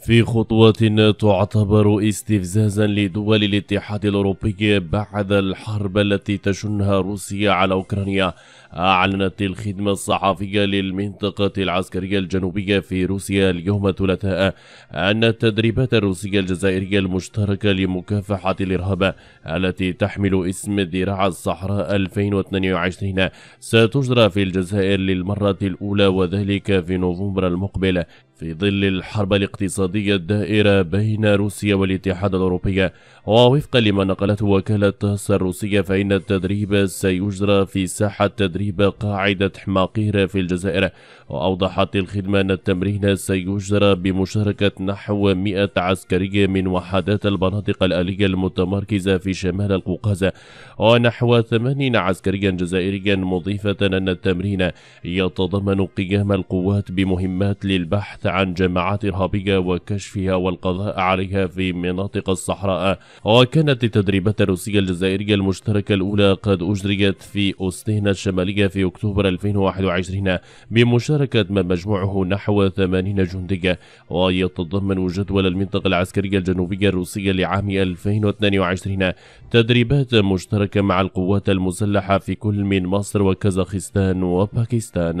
في خطوة تعتبر استفزازا لدول الاتحاد الأوروبي بعد الحرب التي تشنها روسيا على أوكرانيا أعلنت الخدمة الصحفية للمنطقة العسكرية الجنوبية في روسيا اليوم الثلاثاء أن التدريبات الروسية الجزائرية المشتركة لمكافحة الإرهاب التي تحمل اسم ذراع الصحراء 2022 ستجرى في الجزائر للمرة الأولى وذلك في نوفمبر المقبل في ظل الحرب الاقتصادية الدائرة بين روسيا والاتحاد الأوروبي ووفقا لما نقلته وكالة تاس الروسية فإن التدريب سيجرى في ساحة تدريب قاعدة حماقير في الجزائر وأوضحت الخدمة أن التمرين سيجرى بمشاركة نحو 100 عسكري من وحدات البنادق الآلية المتمركزة في شمال القوقاز ونحو 80 عسكريا جزائريا مضيفة أن التمرين يتضمن قيام القوات بمهمات للبحث عن جماعات إرهابية وكشفها والقضاء عليها في مناطق الصحراء وكانت التدريبات الروسية الجزائرية المشتركة الأولى قد أجريت في أستهنا الشمالية في أكتوبر 2021 بمشاركة ما مجموعه نحو 80 جندية ويتضمن جدول المنطقة العسكرية الجنوبية الروسية لعام 2022 تدريبات مشتركة مع القوات المسلحة في كل من مصر وكازاخستان وباكستان